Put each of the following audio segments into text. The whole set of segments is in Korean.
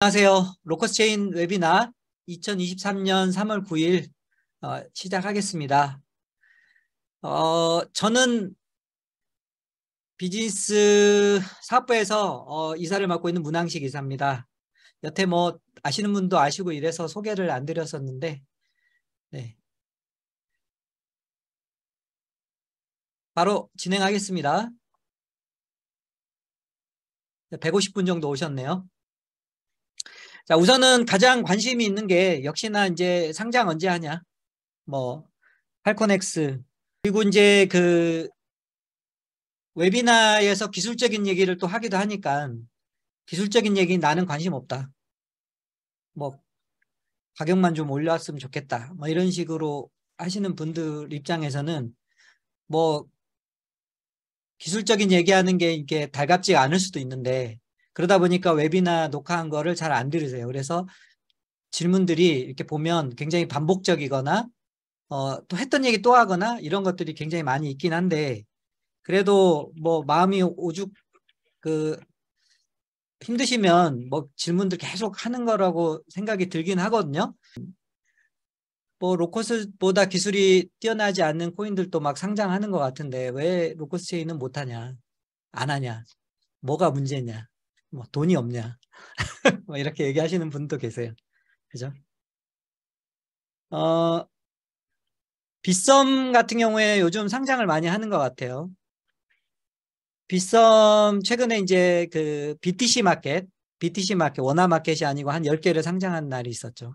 안녕하세요. 로커스 체인 웨비나 2023년 3월 9일 어, 시작하겠습니다. 어, 저는 비즈니스 사업부에서 어, 이사를 맡고 있는 문항식 이사입니다. 여태 뭐 아시는 분도 아시고 이래서 소개를 안 드렸었는데 네. 바로 진행하겠습니다. 150분 정도 오셨네요. 자, 우선은 가장 관심이 있는 게 역시나 이제 상장 언제 하냐. 뭐, 팔콘엑스 그리고 이제 그 웨비나에서 기술적인 얘기를 또 하기도 하니까 기술적인 얘기 나는 관심 없다. 뭐, 가격만 좀 올려왔으면 좋겠다. 뭐 이런 식으로 하시는 분들 입장에서는 뭐 기술적인 얘기하는 게 이게 달갑지 않을 수도 있는데 그러다 보니까 웹이나 녹화한 거를 잘 안 들으세요. 그래서 질문들이 이렇게 보면 굉장히 반복적이거나 어, 또 했던 얘기 또 하거나 이런 것들이 굉장히 많이 있긴 한데 그래도 뭐 마음이 오죽 그 힘드시면 뭐 질문들 계속 하는 거라고 생각이 들긴 하거든요. 뭐 로코스보다 기술이 뛰어나지 않는 코인들도 막 상장하는 것 같은데 왜 로코스 체인은 못하냐 안 하냐 뭐가 문제냐 뭐 돈이 없냐 뭐 이렇게 얘기하시는 분도 계세요. 그죠? 어, 빗썸 같은 경우에 요즘 상장을 많이 하는 것 같아요. 빗썸 최근에 이제 그 BTC 마켓, BTC 마켓, 원화 마켓이 아니고 한 10개를 상장한 날이 있었죠.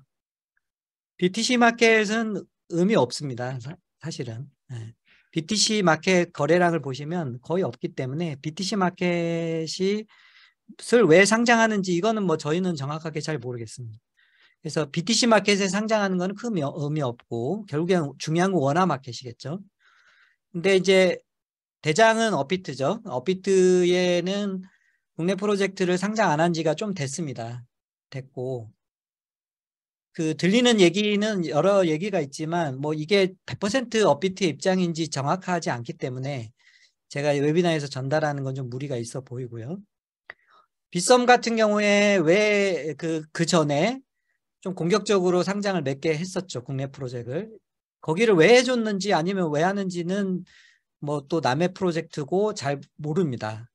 BTC 마켓은 의미 없습니다. 사실은. 네. 예. BTC 마켓 거래량을 보시면 거의 없기 때문에 BTC 마켓이 왜 상장하는지 이거는 뭐 저희는 정확하게 잘 모르겠습니다. 그래서 BTC 마켓에 상장하는 건 큰 의미 없고 결국엔 중요한 건 원화 마켓이겠죠. 근데 이제 대장은 업비트죠업비트에는 국내 프로젝트를 상장 안 한 지가 좀 됐습니다. 됐고 그 들리는 얘기는 여러 얘기가 있지만 뭐 이게 100%업비트 입장인지 정확하지 않기 때문에 제가 웨비나에서 전달하는 건 좀 무리가 있어 보이고요. 빗썸 같은 경우에 왜그그 그 전에 좀 공격적으로 상장을 몇 개 했었죠 국내 프로젝트를 거기를 왜 해줬는지 아니면 왜 하는지는 뭐 또 남의 프로젝트고 잘 모릅니다.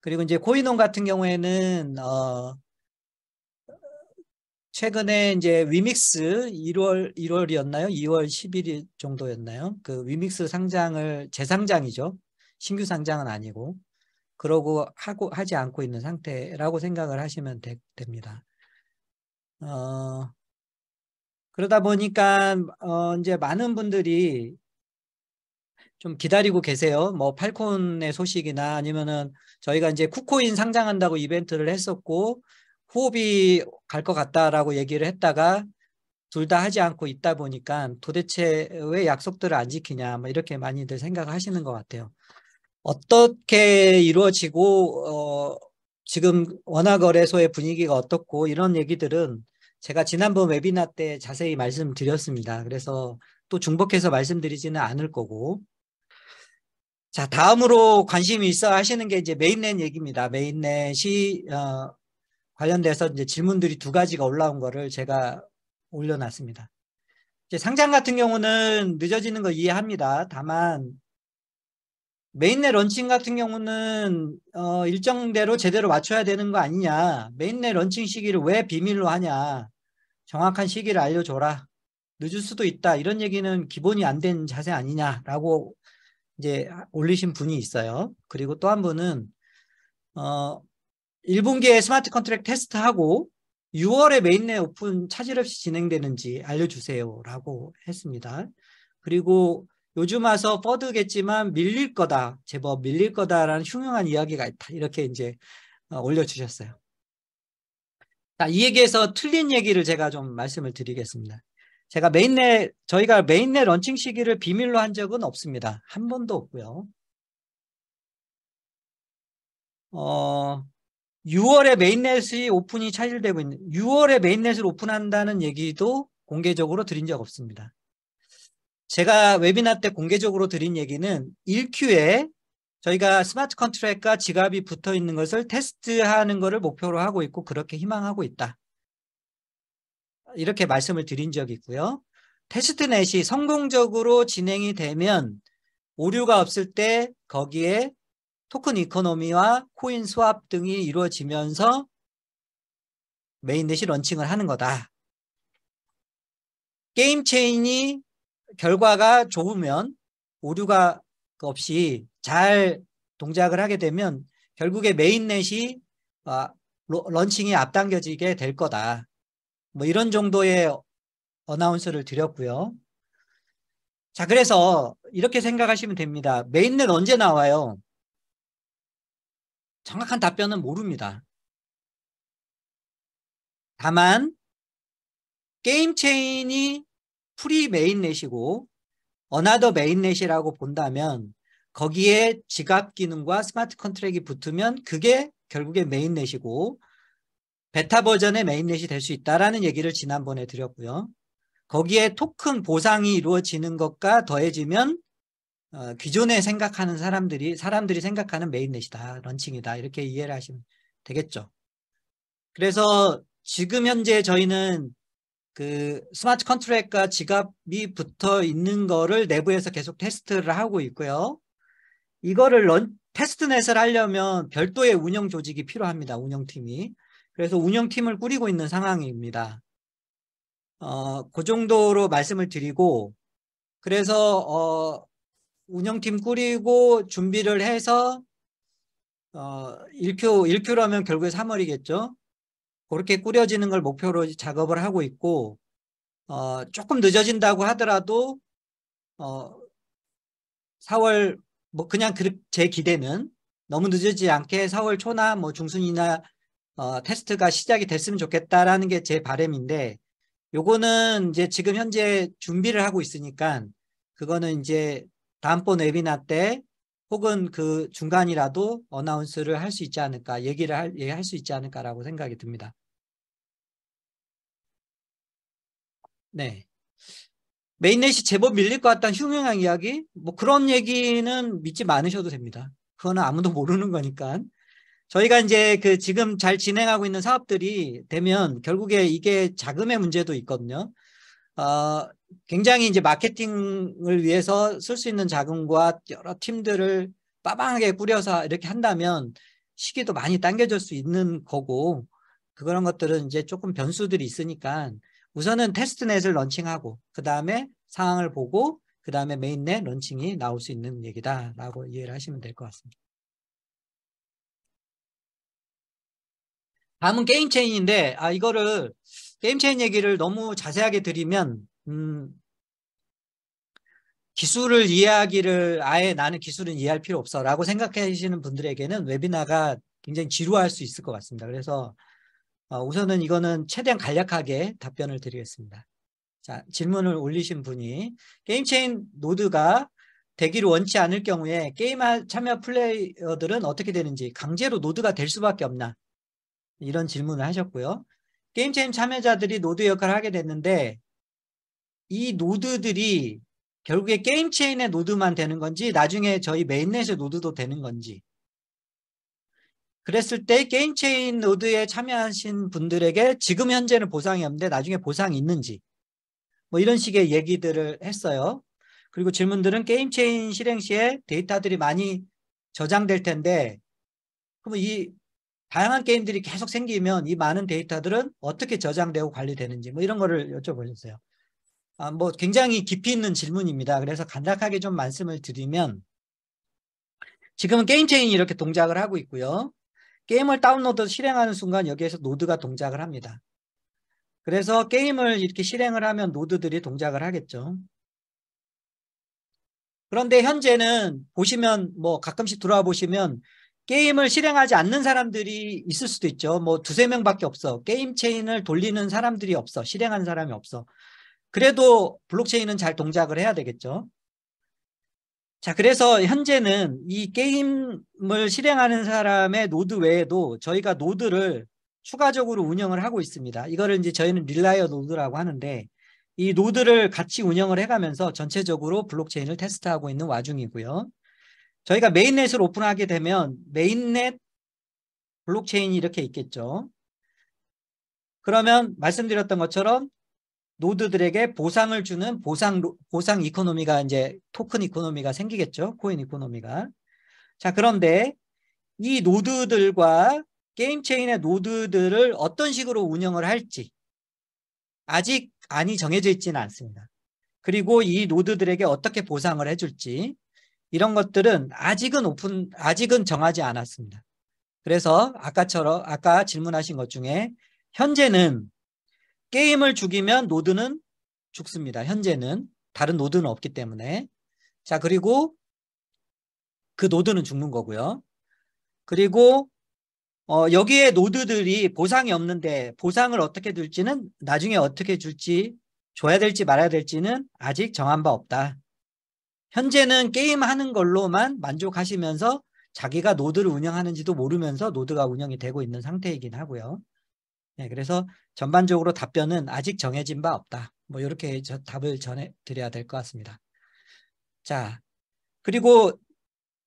그리고 이제 코인원 같은 경우에는 어 최근에 이제 위믹스 1월 1월이었나요? 2월 10일 정도였나요? 그 위믹스 상장을 재상장이죠. 신규 상장은 아니고 그러고 하고 하지 않고 있는 상태라고 생각을 하시면 되, 됩니다. 어, 그러다 보니까 어, 이제 많은 분들이 좀 기다리고 계세요. 뭐 팔콘의 소식이나 아니면은 저희가 이제 쿠코인 상장한다고 이벤트를 했었고 호흡이 갈 것 같다라고 얘기를 했다가 둘 다 하지 않고 있다 보니까 도대체 왜 약속들을 안 지키냐 뭐 이렇게 많이들 생각하시는 것 같아요. 어떻게 이루어지고 어, 지금 원화거래소의 분위기가 어떻고 이런 얘기들은 제가 지난번 웨비나 때 자세히 말씀드렸습니다. 그래서 또 중복해서 말씀드리지는 않을 거고. 자, 다음으로 관심이 있어 하시는 게 이제 메인넷 얘기입니다. 메인넷이 어, 관련돼서 이제 질문들이 두 가지가 올라온 거를 제가 올려놨습니다. 이제 상장 같은 경우는 늦어지는 거 이해합니다. 다만 메인넷 런칭 같은 경우는 어, 일정대로 제대로 맞춰야 되는 거 아니냐. 메인넷 런칭 시기를 왜 비밀로 하냐. 정확한 시기를 알려줘라. 늦을 수도 있다. 이런 얘기는 기본이 안 된 자세 아니냐라고 이제 올리신 분이 있어요. 그리고 또 한 분은 어 1분기에 스마트 컨트랙 테스트하고 6월에 메인넷 오픈 차질 없이 진행되는지 알려주세요라고 했습니다. 그리고 요즘 와서 퍼드겠지만 밀릴 거다. 제법 밀릴 거다라는 흉흉한 이야기가 있다. 이렇게 이제 어, 올려주셨어요. 자, 이 얘기에서 틀린 얘기를 제가 좀 말씀을 드리겠습니다. 제가 메인넷 저희가 메인넷 런칭 시기를 비밀로 한 적은 없습니다. 한 번도 없고요. 어, 6월에 메인넷이 오픈이 차질되고 있는 6월에 메인넷을 오픈한다는 얘기도 공개적으로 드린 적 없습니다. 제가 웨비나 때 공개적으로 드린 얘기는 1Q에 저희가 스마트 컨트랙과 지갑이 붙어 있는 것을 테스트하는 것을 목표로 하고 있고 그렇게 희망하고 있다. 이렇게 말씀을 드린 적이 있고요. 테스트넷이 성공적으로 진행이 되면 오류가 없을 때 거기에 토큰 이코노미와 코인 수왑 등이 이루어지면서 메인넷이 런칭을 하는 거다. 게임 체인이 결과가 좋으면 오류가 없이 잘 동작을 하게 되면 결국에 메인넷이 아, 런칭이 앞당겨지게 될 거다. 뭐 이런 정도의 어나운서를 드렸고요. 자, 그래서 이렇게 생각하시면 됩니다. 메인넷 언제 나와요? 정확한 답변은 모릅니다. 다만 게임 체인이 프리 메인넷이고 어나더 메인넷이라고 본다면 거기에 지갑 기능과 스마트 컨트랙이 붙으면 그게 결국에 메인넷이고 베타 버전의 메인넷이 될 수 있다라는 얘기를 지난번에 드렸고요. 거기에 토큰 보상이 이루어지는 것과 더해지면 어, 기존에 생각하는 사람들이 사람들이 생각하는 메인넷이다, 런칭이다 이렇게 이해를 하시면 되겠죠. 그래서 지금 현재 저희는 그 스마트 컨트랙과 지갑이 붙어 있는 거를 내부에서 계속 테스트를 하고 있고요. 이거를 런, 테스트넷을 하려면 별도의 운영 조직이 필요합니다. 운영팀이. 그래서 운영팀을 꾸리고 있는 상황입니다. 어, 그 정도로 말씀을 드리고, 그래서, 어, 운영팀 꾸리고 준비를 해서, 어, 1큐, 1큐라면 결국에 3월이겠죠. 그렇게 꾸려지는 걸 목표로 작업을 하고 있고 어, 조금 늦어진다고 하더라도 어, 4월 뭐 그냥 그, 제 기대는 너무 늦어지지 않게 4월 초나 뭐 중순이나 어, 테스트가 시작이 됐으면 좋겠다라는 게 제 바램인데 요거는 이제 지금 현재 준비를 하고 있으니까 그거는 이제 다음번 웨비나 때 혹은 그 중간이라도 어나운스를 할 수 있지 않을까 얘기를 할, 얘기할 수 있지 않을까라고 생각이 듭니다. 네. 메인넷이 제법 밀릴 것 같다는 흉흉한 이야기? 뭐 그런 얘기는 믿지 않으셔도 됩니다. 그거는 아무도 모르는 거니까. 저희가 이제 그 지금 잘 진행하고 있는 사업들이 되면 결국에 이게 자금의 문제도 있거든요. 어, 굉장히 이제 마케팅을 위해서 쓸 수 있는 자금과 여러 팀들을 빠방하게 꾸려서 이렇게 한다면 시기도 많이 당겨질 수 있는 거고 그런 것들은 이제 조금 변수들이 있으니까 우선은 테스트넷을 런칭하고 그 다음에 상황을 보고 그 다음에 메인넷 런칭이 나올 수 있는 얘기다라고 이해를 하시면 될 것 같습니다. 다음은 게임 체인인데 아 이거를 게임 체인 얘기를 너무 자세하게 드리면 음, 기술을 이해하기를 아예 나는 기술은 이해할 필요 없어라고 생각하시는 분들에게는 웨비나가 굉장히 지루할 수 있을 것 같습니다. 그래서 어, 우선은 이거는 최대한 간략하게 답변을 드리겠습니다. 자, 질문을 올리신 분이 게임체인 노드가 되기를 원치 않을 경우에 게임 참여 플레이어들은 어떻게 되는지 강제로 노드가 될 수밖에 없나 이런 질문을 하셨고요. 게임체인 참여자들이 노드 역할을 하게 됐는데 이 노드들이 결국에 게임체인의 노드만 되는 건지 나중에 저희 메인넷의 노드도 되는 건지 그랬을 때 게임체인 노드에 참여하신 분들에게 지금 현재는 보상이 없는데 나중에 보상이 있는지 뭐 이런 식의 얘기들을 했어요. 그리고 질문들은 게임체인 실행 시에 데이터들이 많이 저장될 텐데 그럼 이 다양한 게임들이 계속 생기면 이 많은 데이터들은 어떻게 저장되고 관리되는지 뭐 이런 거를 여쭤보셨어요. 아, 뭐 굉장히 깊이 있는 질문입니다. 그래서 간략하게 좀 말씀을 드리면 지금은 게임 체인이 이렇게 동작을 하고 있고요. 게임을 다운로드 실행하는 순간 여기에서 노드가 동작을 합니다. 그래서 게임을 이렇게 실행을 하면 노드들이 동작을 하겠죠. 그런데 현재는 보시면 뭐 가끔씩 들어와 보시면 게임을 실행하지 않는 사람들이 있을 수도 있죠. 뭐 두세 명밖에 없어. 게임 체인을 돌리는 사람들이 없어. 실행한 사람이 없어. 그래도 블록체인은 잘 동작을 해야 되겠죠. 자, 그래서 현재는 이 게임을 실행하는 사람의 노드 외에도 저희가 노드를 추가적으로 운영을 하고 있습니다. 이거를 이제 저희는 릴라이어 노드라고 하는데 이 노드를 같이 운영을 해가면서 전체적으로 블록체인을 테스트하고 있는 와중이고요. 저희가 메인넷을 오픈하게 되면 메인넷 블록체인이 이렇게 있겠죠. 그러면 말씀드렸던 것처럼 노드들에게 보상을 주는 보상 보상 이코노미가 이제 토큰 이코노미가 생기겠죠. 코인 이코노미가. 자, 그런데 이 노드들과 게임 체인의 노드들을 어떤 식으로 운영을 할지 아직 안이 정해져 있지는 않습니다. 그리고 이 노드들에게 어떻게 보상을 해줄지 이런 것들은 아직은 오픈 아직은 정하지 않았습니다. 그래서 아까처럼 아까 질문하신 것 중에 현재는 게임을 죽이면 노드는 죽습니다. 현재는 다른 노드는 없기 때문에 자 그리고 그 노드는 죽는 거고요. 그리고 어, 여기에 노드들이 보상이 없는데 보상을 어떻게 줄지는 나중에 어떻게 줄지 줘야 될지 말아야 될지는 아직 정한 바 없다. 현재는 게임하는 걸로만 만족하시면서 자기가 노드를 운영하는지도 모르면서 노드가 운영이 되고 있는 상태이긴 하고요. 네, 그래서 전반적으로 답변은 아직 정해진 바 없다. 뭐 이렇게 답을 전해 드려야 될 것 같습니다. 자, 그리고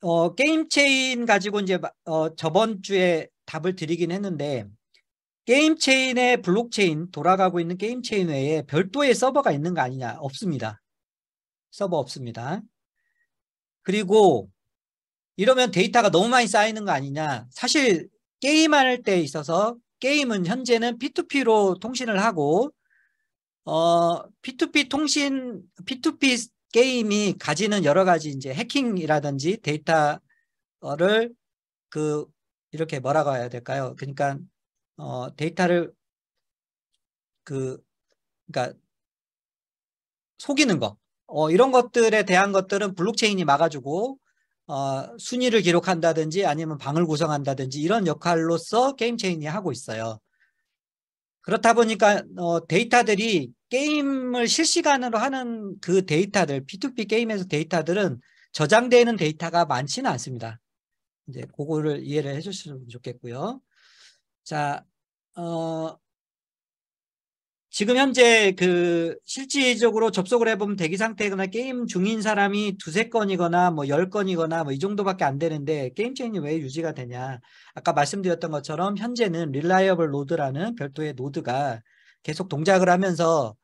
어, 게임 체인 가지고 이제 어, 저번 주에 답을 드리긴 했는데 게임 체인의 블록체인 돌아가고 있는 게임 체인 외에 별도의 서버가 있는 거 아니냐? 없습니다. 서버 없습니다. 그리고 이러면 데이터가 너무 많이 쌓이는 거 아니냐? 사실 게임할 때 있어서 게임은 현재는 P2P로 통신을 하고 어, P2P 통신, P2P 게임이 가지는 여러 가지 이제 해킹이라든지 데이터를 그 이렇게 뭐라고 해야 될까요? 그러니까 어, 데이터를 그 그러니까 속이는 거 어, 이런 것들에 대한 것들은 블록체인이 막아주고 어, 순위를 기록한다든지 아니면 방을 구성한다든지 이런 역할로서 게임 체인이 하고 있어요. 그렇다 보니까 어, 데이터들이 게임을 실시간으로 하는 그 데이터들 P2P 게임에서 데이터들은 저장되는 데이터가 많지는 않습니다. 이제 그거를 이해를 해주셨으면 좋겠고요. 자, 어, 지금 현재 그 실질적으로 접속을 해보면 대기 상태거나 게임 중인 사람이 두세 건이거나 뭐 열 건이거나 뭐 이 정도밖에 안 되는데 게임 체인이 왜 유지가 되냐. 아까 말씀드렸던 것처럼 현재는 릴라이어블 노드라는 별도의 노드가 계속 동작을 하면서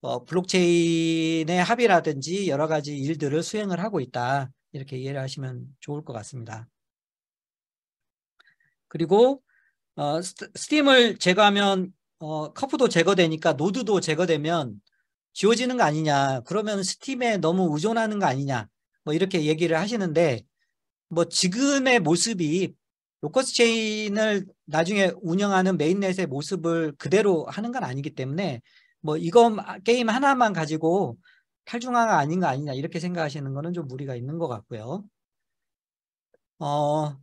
어 블록체인의 합의라든지 여러 가지 일들을 수행을 하고 있다. 이렇게 이해를 하시면 좋을 것 같습니다. 그리고 어, 스팀을 제거하면 어, 커프도 제거되니까 노드도 제거되면 지워지는 거 아니냐. 그러면 스팀에 너무 의존하는 거 아니냐. 뭐 이렇게 얘기를 하시는데 뭐 지금의 모습이 로커스 체인을 나중에 운영하는 메인넷의 모습을 그대로 하는 건 아니기 때문에 뭐 이거 게임 하나만 가지고 탈중화가 아닌 거 아니냐 이렇게 생각하시는 거는 좀 무리가 있는 것 같고요. 어,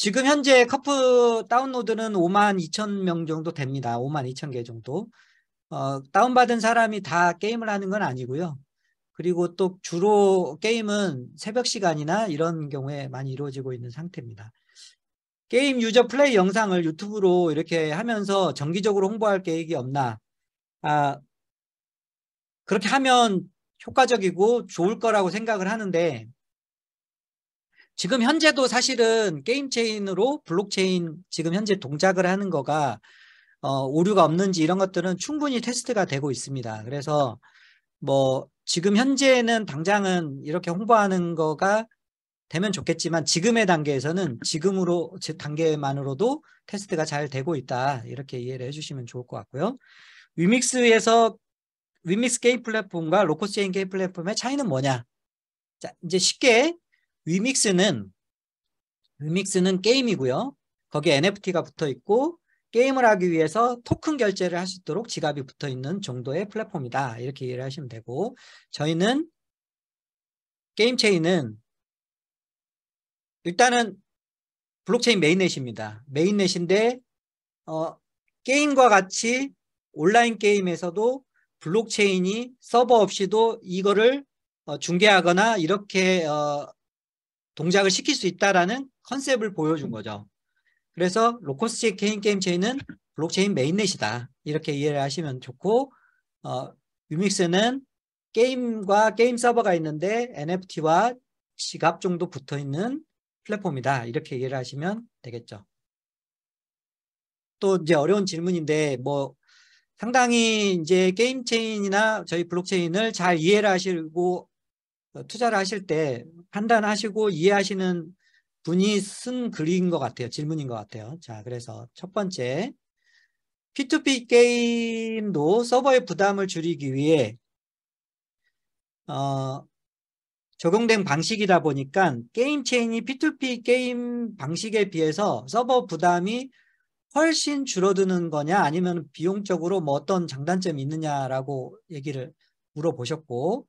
지금 현재 커프 다운로드는 5만 2천 명 정도 됩니다. 5만 2천 개 정도. 어, 다운받은 사람이 다 게임을 하는 건 아니고요. 그리고 또 주로 게임은 새벽 시간이나 이런 경우에 많이 이루어지고 있는 상태입니다. 게임 유저 플레이 영상을 유튜브로 이렇게 하면서 정기적으로 홍보할 계획이 없나? 아, 그렇게 하면 효과적이고 좋을 거라고 생각을 하는데 지금 현재도 사실은 게임 체인으로 블록체인 지금 현재 동작을 하는 거가 어, 오류가 없는지 이런 것들은 충분히 테스트가 되고 있습니다. 그래서 뭐 지금 현재는 당장은 이렇게 홍보하는 거가 되면 좋겠지만 지금의 단계에서는 지금으로 단계만으로도 테스트가 잘 되고 있다 이렇게 이해를 해주시면 좋을 것 같고요. 위믹스에서 위믹스 게임 플랫폼과 로코스체인 게임 플랫폼의 차이는 뭐냐? 자 이제 쉽게 위믹스는 위믹스는 게임이고요. 거기에 NFT가 붙어 있고 게임을 하기 위해서 토큰 결제를 할 수 있도록 지갑이 붙어 있는 정도의 플랫폼이다. 이렇게 이해를 하시면 되고 저희는 게임 체인은 일단은 블록체인 메인넷입니다. 메인넷인데 어, 게임과 같이 온라인 게임에서도 블록체인이 서버 없이도 이거를 어, 중계하거나 이렇게 어, 동작을 시킬 수 있다라는 컨셉을 보여준 거죠. 그래서 로코스식 개인 게임 체인은 블록체인 메인넷이다. 이렇게 이해를 하시면 좋고 어, 유믹스는 게임과 게임 서버가 있는데 NFT와 지갑 정도 붙어 있는 플랫폼이다. 이렇게 이해를 하시면 되겠죠. 또 이제 어려운 질문인데 뭐 상당히 이제 게임 체인이나 저희 블록체인을 잘 이해를 하시고 어, 투자를 하실 때 판단하시고 이해하시는 분이 쓴 글인 것 같아요. 질문인 것 같아요. 자, 그래서 첫 번째 P2P 게임도 서버의 부담을 줄이기 위해 어, 적용된 방식이다 보니까 게임 체인이 P2P 게임 방식에 비해서 서버 부담이 훨씬 줄어드는 거냐 아니면 비용적으로 뭐 어떤 장단점이 있느냐라고 얘기를 물어보셨고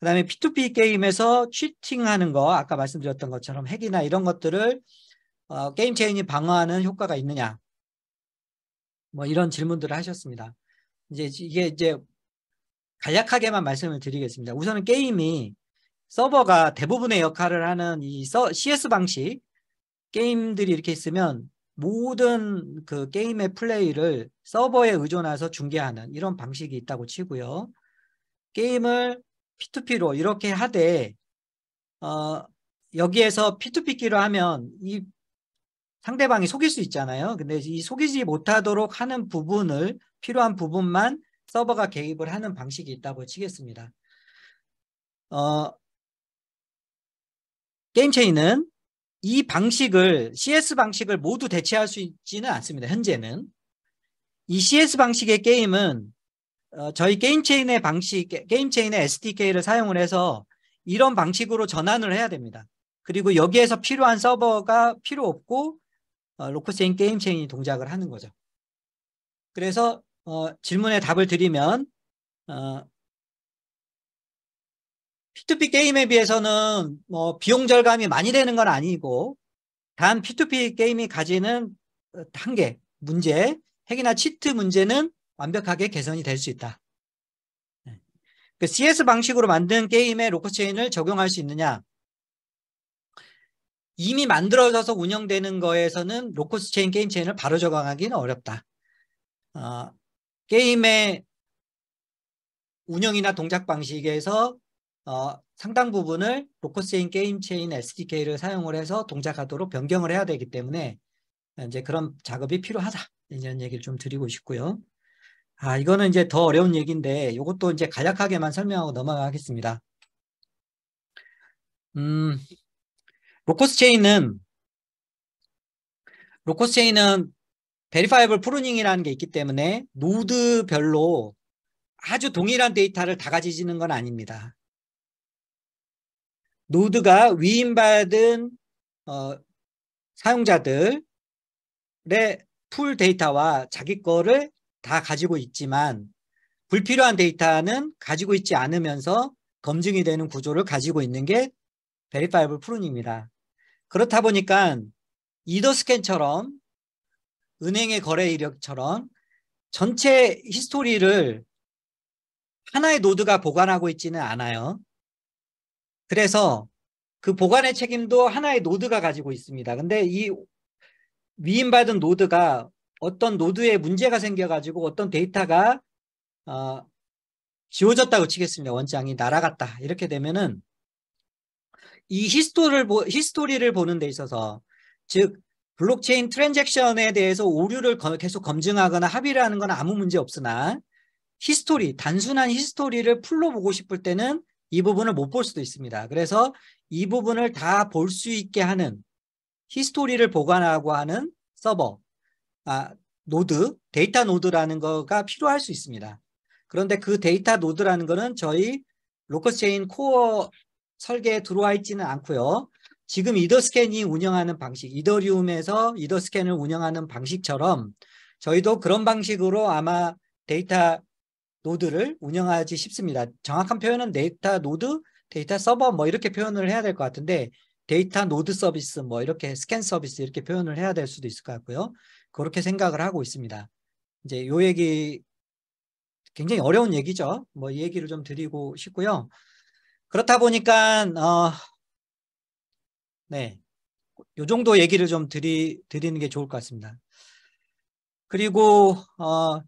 그 다음에 P2P 게임에서 취팅하는 거 아까 말씀드렸던 것처럼 핵이나 이런 것들을 어, 게임 체인이 방어하는 효과가 있느냐 뭐 이런 질문들을 하셨습니다. 이제 이게 이제 간략하게만 말씀을 드리겠습니다. 우선은 게임이 서버가 대부분의 역할을 하는 이 서, CS 방식 게임들이 이렇게 있으면 모든 그 게임의 플레이를 서버에 의존해서 중계하는 이런 방식이 있다고 치고요. 게임을 P2P로 이렇게 하되 어, 여기에서 P2P끼로 하면 이 상대방이 속일 수 있잖아요. 근데 이 속이지 못하도록 하는 부분을 필요한 부분만 서버가 개입을 하는 방식이 있다고 치겠습니다. 어, 게임 체인은 이 방식을 CS 방식을 모두 대체할 수 있지는 않습니다. 현재는 이 CS 방식의 게임은 어, 저희 게임 체인의 방식, 게임 체인의 SDK를 사용을 해서 이런 방식으로 전환을 해야 됩니다. 그리고 여기에서 필요한 서버가 필요 없고 어, 로코세인 게임 체인이 동작을 하는 거죠. 그래서 어, 질문에 답을 드리면 어, P2P 게임에 비해서는 뭐 비용 절감이 많이 되는 건 아니고 단 P2P 게임이 가지는 한계, 문제, 핵이나 치트 문제는 완벽하게 개선이 될 수 있다. 네. 그 CS 방식으로 만든 게임에 로커체인을 적용할 수 있느냐? 이미 만들어져서 운영되는 거에서는 로커스 체인 게임 체인을 바로 적용하기는 어렵다. 어, 게임의 운영이나 동작 방식에서 어, 상당 부분을 로커스 체인 게임 체인 SDK를 사용을 해서 동작하도록 변경을 해야 되기 때문에 이제 그런 작업이 필요하다. 이런 얘기를 좀 드리고 싶고요. 아, 이거는 이제 더 어려운 얘기인데 이것도 이제 간략하게만 설명하고 넘어가겠습니다. 음, 로코스 체인은 로코스 체인은 베리파이블 프루닝이라는 게 있기 때문에 노드별로 아주 동일한 데이터를 다 가지시는 건 아닙니다. 노드가 위임받은 어, 사용자들의 풀 데이터와 자기 거를 다 가지고 있지만 불필요한 데이터는 가지고 있지 않으면서 검증이 되는 구조를 가지고 있는 게 베리파이블 프론입니다. 그렇다 보니까 이더스캔처럼 은행의 거래 이력처럼 전체 히스토리를 하나의 노드가 보관하고 있지는 않아요. 그래서 그 보관의 책임도 하나의 노드가 가지고 있습니다. 근데 이 위임받은 노드가 어떤 노드에 문제가 생겨가지고 어떤 데이터가 어, 지워졌다고 치겠습니다. 원장이 날아갔다. 이렇게 되면은 이 히스토리를, 보, 히스토리를 보는 데 있어서 즉 블록체인 트랜잭션에 대해서 오류를 계속 검증하거나 합의를 하는 건 아무 문제 없으나 히스토리, 단순한 히스토리를 풀로 보고 싶을 때는 이 부분을 못 볼 수도 있습니다. 그래서 이 부분을 다 볼 수 있게 하는 히스토리를 보관하고 하는 서버 아, 노드, 데이터 노드라는 거가 필요할 수 있습니다. 그런데 그 데이터 노드라는 거는 저희 로커 체인 코어 설계에 들어와 있지는 않고요. 지금 이더스캔이 운영하는 방식, 이더리움에서 이더스캔을 운영하는 방식처럼 저희도 그런 방식으로 아마 데이터 노드를 운영하지 싶습니다. 정확한 표현은 데이터 노드, 데이터 서버 뭐 이렇게 표현을 해야 될 것 같은데 데이터 노드 서비스 뭐 이렇게 스캔 서비스 이렇게 표현을 해야 될 수도 있을 것 같고요. 그렇게 생각을 하고 있습니다. 이제 요 얘기 굉장히 어려운 얘기죠. 뭐 얘기를 좀 드리고 싶고요. 그렇다 보니까 어, 네, 요 정도 얘기를 좀 드리 드리는 게 좋을 것 같습니다. 그리고 어,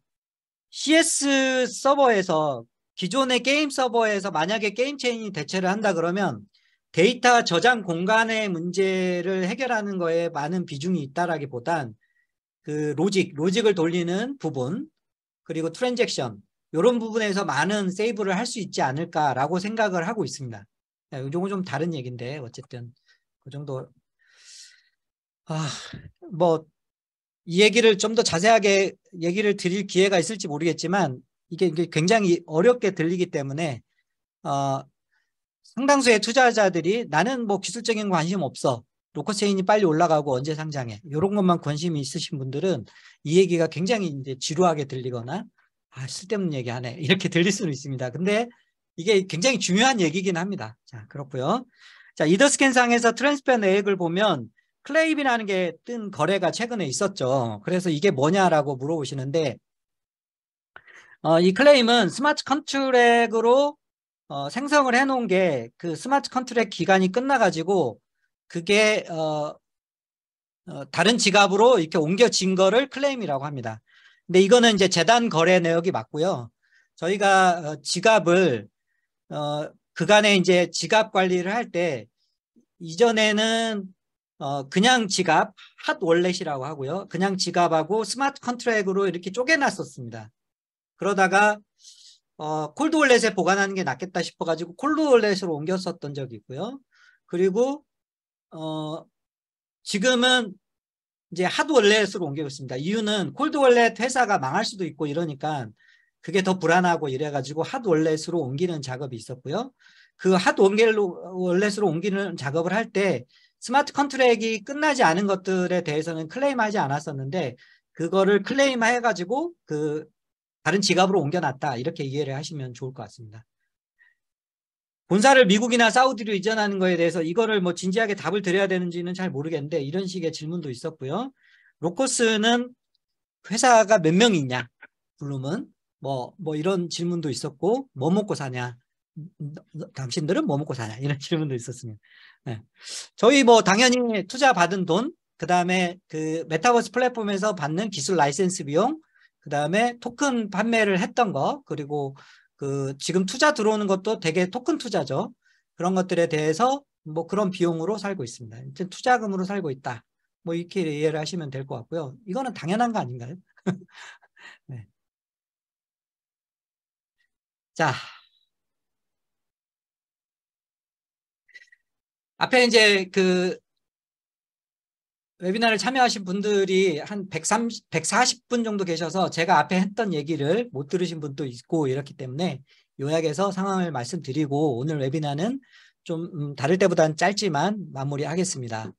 CS 서버에서 기존의 게임 서버에서 만약에 게임 체인이 대체를 한다 그러면 데이터 저장 공간의 문제를 해결하는 거에 많은 비중이 있다라기보단 그 로직, 로직을 돌리는 부분 그리고 트랜잭션 이런 부분에서 많은 세이브를 할 수 있지 않을까라고 생각을 하고 있습니다. 네, 이종은 좀 다른 얘기인데 어쨌든 그 정도 아, 뭐이 얘기를 좀 더 자세하게 얘기를 드릴 기회가 있을지 모르겠지만 이게, 이게 굉장히 어렵게 들리기 때문에 어, 상당수의 투자자들이 나는 뭐 기술적인 관심 없어 로커세인이 빨리 올라가고 언제 상장해 이런 것만 관심이 있으신 분들은 이 얘기가 굉장히 이제 지루하게 들리거나 아 쓸데없는 얘기하네 이렇게 들릴 수는 있습니다. 근데 이게 굉장히 중요한 얘기긴 합니다. 자 그렇고요. 자 이더스캔상에서 트랜스페어 내역을 보면 클레이비라는 게 뜬 거래가 최근에 있었죠. 그래서 이게 뭐냐라고 물어보시는데 어, 이 클레임은 스마트 컨트랙으로 어, 생성을 해놓은 게 그 스마트 컨트랙 기간이 끝나가지고 그게 어, 어, 다른 지갑으로 이렇게 옮겨진 거를 클레임이라고 합니다. 근데 이거는 이제 재단 거래 내역이 맞고요. 저희가 어, 지갑을 어, 그간에 이제 지갑 관리를 할 때 이전에는 어, 그냥 지갑 핫 월렛이라고 하고요. 그냥 지갑하고 스마트 컨트랙으로 이렇게 쪼개놨었습니다. 그러다가 어, 콜드 월렛에 보관하는 게 낫겠다 싶어가지고 콜드 월렛으로 옮겼었던 적이 있고요. 그리고 어, 지금은 이제 하 핫월렛으로 옮기고 있습니다. 이유는 콜드월렛 회사가 망할 수도 있고 이러니까 그게 더 불안하고 이래가지고 핫월렛으로 옮기는 작업이 있었고요. 그 핫월렛으로 옮기는 작업을 할 때 스마트 컨트랙이 끝나지 않은 것들에 대해서는 클레임하지 않았었는데 그거를 클레임해가지고 그 다른 지갑으로 옮겨놨다 이렇게 이해를 하시면 좋을 것 같습니다. 본사를 미국이나 사우디로 이전하는 거에 대해서 이거를 뭐 진지하게 답을 드려야 되는지는 잘 모르겠는데 이런 식의 질문도 있었고요. 로코스는 회사가 몇 명이 있냐? 블룸은 뭐, 뭐 이런 질문도 있었고, 뭐 먹고 사냐? 당신들은 뭐 먹고 사냐? 이런 질문도 있었습니다. 네. 저희 뭐 당연히 투자 받은 돈, 그 다음에 그 메타버스 플랫폼에서 받는 기술 라이센스 비용, 그 다음에 토큰 판매를 했던 거, 그리고 그 지금 투자 들어오는 것도 되게 토큰 투자죠. 그런 것들에 대해서 뭐 그런 비용으로 살고 있습니다. 투자금으로 살고 있다. 뭐 이렇게 이해를 하시면 될 것 같고요. 이거는 당연한 거 아닌가요? 네. 자. 앞에 이제 그 웨비나를 참여하신 분들이 한 130, 140분 정도 계셔서 제가 앞에 했던 얘기를 못 들으신 분도 있고 이렇기 때문에 요약해서 상황을 말씀드리고 오늘 웨비나는 좀 음, 다를 때보다는 짧지만 마무리하겠습니다.